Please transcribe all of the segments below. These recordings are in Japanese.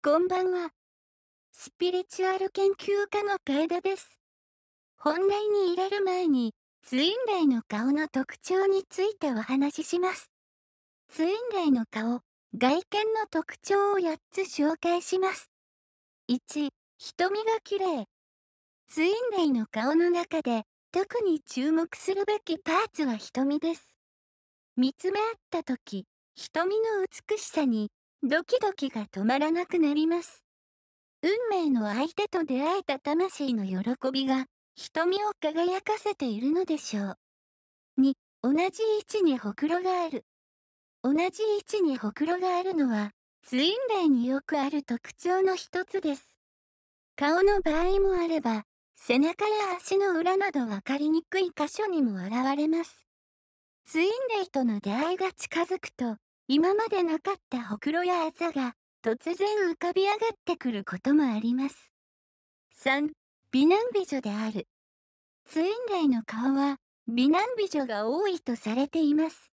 こんばんは。スピリチュアル研究家の楓です。本題に入れる前に、ツインレイの顔の特徴についてお話しします。ツインレイの顔、外見の特徴を8つ紹介します。1、瞳が綺麗。ツインレイの顔の中で、特に注目するべきパーツは瞳です。見つめ合った時、瞳の美しさにドキドキが止まらなくなります。運命の相手と出会えた魂の喜びが、瞳を輝かせているのでしょう。同じ位置にほくろがある。同じ位置にほくろがあるのは、ツインレイによくある特徴の一つです。顔の場合もあれば、背中や足の裏など分かりにくい箇所にも現れます。ツインレイとの出会いが近づくと、今までなかったほくろやあざが突然浮かび上がってくることもあります。3. 美男美女である。ツインレイの顔は美男美女が多いとされています。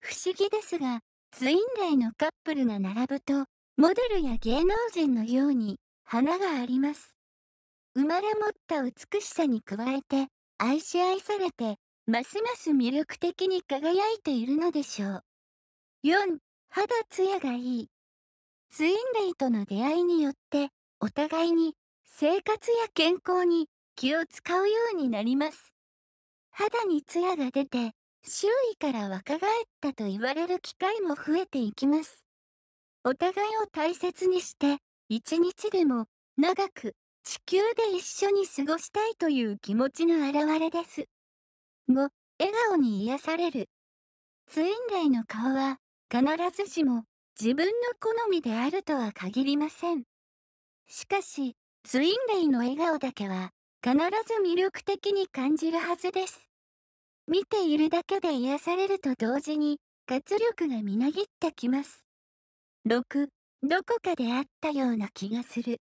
不思議ですが、ツインレイのカップルが並ぶと、モデルや芸能人のように花があります。生まれ持った美しさに加えて、愛し愛されて、ますます魅力的に輝いているのでしょう。4肌ツヤがいいツインレイとの出会いによってお互いに生活や健康に気を使うようになります肌にツヤが出て周囲から若返ったと言われる機会も増えていきますお互いを大切にして一日でも長く地球で一緒に過ごしたいという気持ちの表れです5笑顔に癒されるツインレイの顔は必ずしも自分の好みであるとは限りません。しかし、ツインレイの笑顔だけは必ず魅力的に感じるはずです。見ているだけで癒されると同時に活力がみなぎってきます。6、どこかであったような気がする。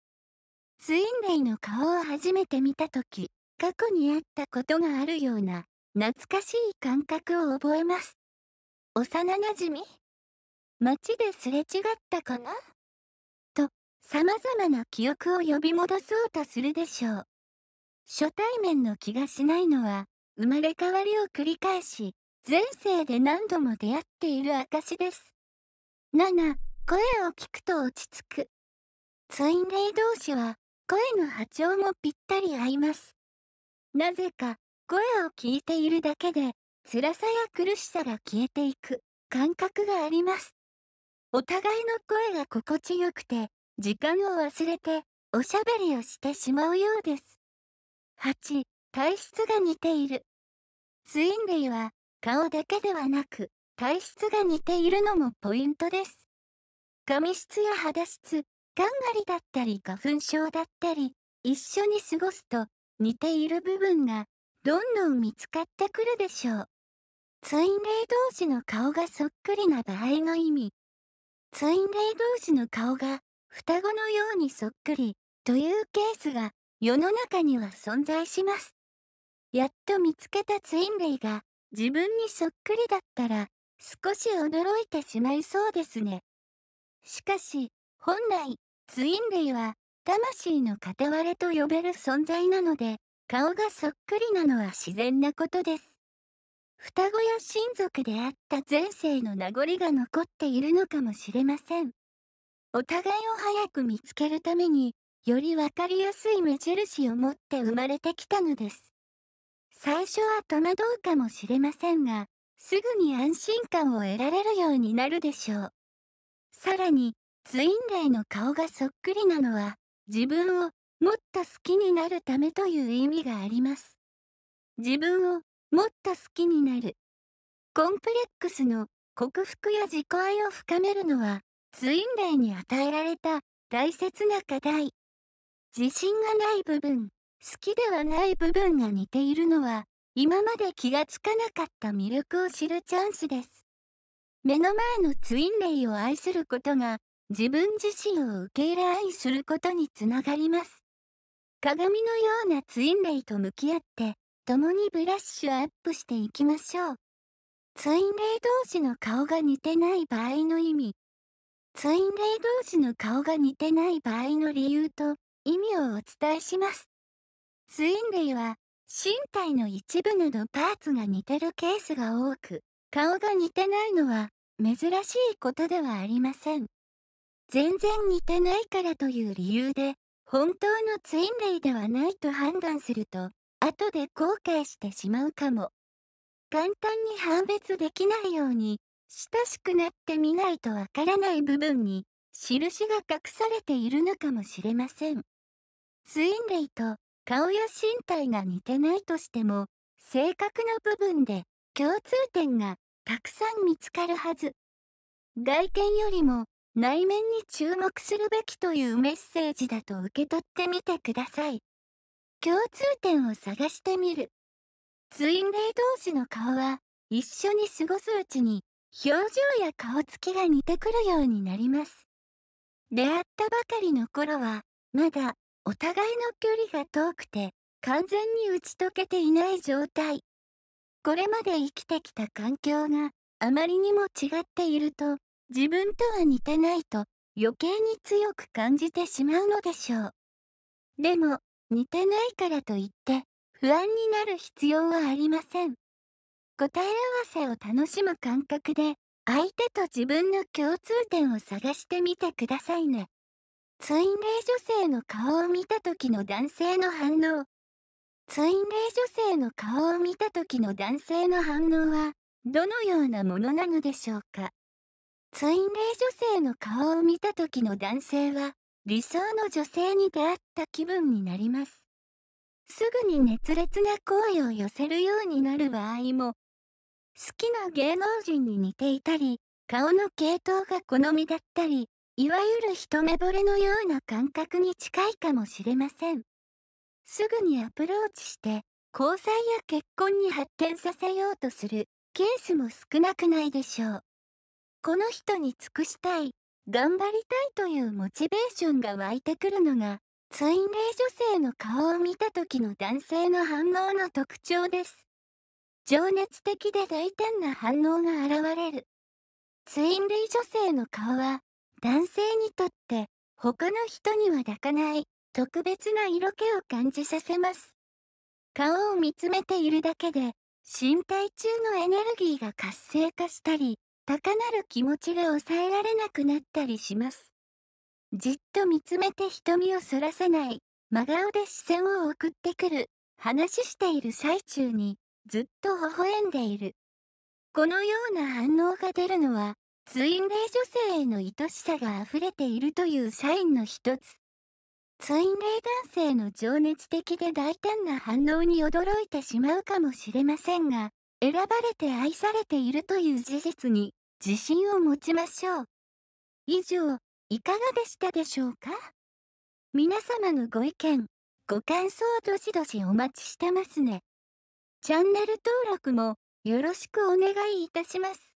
ツインレイの顔を初めて見たとき、過去にあったことがあるような懐かしい感覚を覚えます。幼なじみ街ですれ違ったかなと、様々な記憶を呼び戻そうとするでしょう。初対面の気がしないのは、生まれ変わりを繰り返し、前世で何度も出会っている証です。七、声を聞くと落ち着く。ツインレイ同士は、声の波長もぴったり合います。なぜか、声を聞いているだけで、辛さや苦しさが消えていく感覚があります。お互いの声が心地よくて、時間を忘れて、おしゃべりをしてしまうようです。8、体質が似ている。ツインレイは、顔だけではなく、体質が似ているのもポイントです。髪質や肌質、ガンガリだったり花粉症だったり、一緒に過ごすと、似ている部分が、どんどん見つかってくるでしょう。ツインレイ同士の顔がそっくりな場合の意味、ツインレイ同士の顔が双子のようにそっくりというケースが世の中には存在します。やっと見つけたツインレイが自分にそっくりだったら少し驚いてしまいそうですね。しかし本来ツインレイは魂の片割れと呼べる存在なので顔がそっくりなのは自然なことです。双子や親族であった前世の名残が残っているのかもしれません。お互いを早く見つけるために、より分かりやすい目印を持って生まれてきたのです。最初は戸惑うかもしれませんが、すぐに安心感を得られるようになるでしょう。さらに、ツインレイの顔がそっくりなのは、自分をもっと好きになるためという意味があります。自分をもっと好きになる。コンプレックスの克服や自己愛を深めるのは、ツインレイに与えられた大切な課題。自信がない部分、好きではない部分が似ているのは、今まで気がつかなかった魅力を知るチャンスです。目の前のツインレイを愛することが、自分自身を受け入れ愛することにつながります。鏡のようなツインレイと向き合って、共にブラッシュアップしていきましょう。ツインレイ同士の顔が似てない場合の意味。ツインレイ同士の顔が似てない場合の理由と意味をお伝えします。ツインレイは身体の一部などパーツが似てるケースが多く、顔が似てないのは珍しいことではありません。全然似てないからという理由で、本当のツインレイではないと判断すると、後で後悔してしまうかも。簡単に判別できないように、親しくなってみないとわからない部分に、印が隠されているのかもしれません。ツインレイと顔や身体が似てないとしても、性格の部分で共通点がたくさん見つかるはず。外見よりも内面に注目するべきというメッセージだと受け取ってみてください。共通点を探してみる。ツインレイ同士の顔は一緒に過ごすうちに表情や顔つきが似てくるようになります。出会ったばかりの頃はまだお互いの距離が遠くて完全に打ち解けていない状態。これまで生きてきた環境があまりにも違っていると自分とは似てないと余計に強く感じてしまうのでしょう。でも似てないからといって不安になる必要はありません。答え合わせを楽しむ感覚で相手と自分の共通点を探してみてくださいね。ツインレイ女性の顔を見た時の男性の反応。ツインレイ女性の顔を見た時の男性の反応はどのようなものなのでしょうか。ツインレイ女性の顔を見た時の男性は理想の女性に出会った気分になります。すぐに熱烈な声を寄せるようになる場合も、好きな芸能人に似ていたり、顔の系統が好みだったり、いわゆる一目惚れのような感覚に近いかもしれません。すぐにアプローチして、交際や結婚に発展させようとするケースも少なくないでしょう。この人に尽くしたい、頑張りたいというモチベーションが湧いてくるのが、ツインレイ女性の顔を見た時の男性の反応の特徴です。情熱的で大胆な反応が現れる。ツインレイ女性の顔は、男性にとって他の人には抱かない特別な色気を感じさせます。顔を見つめているだけで身体中のエネルギーが活性化したり高鳴る気持ちが抑えられなくなったりします。じっと見つめて瞳をそらさない、真顔で視線を送ってくる、話している最中に、ずっと微笑んでいる。このような反応が出るのは、ツインレイ女性への愛しさが溢れているというサインの一つ。ツインレイ男性の情熱的で大胆な反応に驚いてしまうかもしれませんが、選ばれて愛されているという事実に自信を持ちましょう。以上、いかがでしたでしょうか皆様のご意見、ご感想どしどしお待ちしてますね。チャンネル登録もよろしくお願いいたします。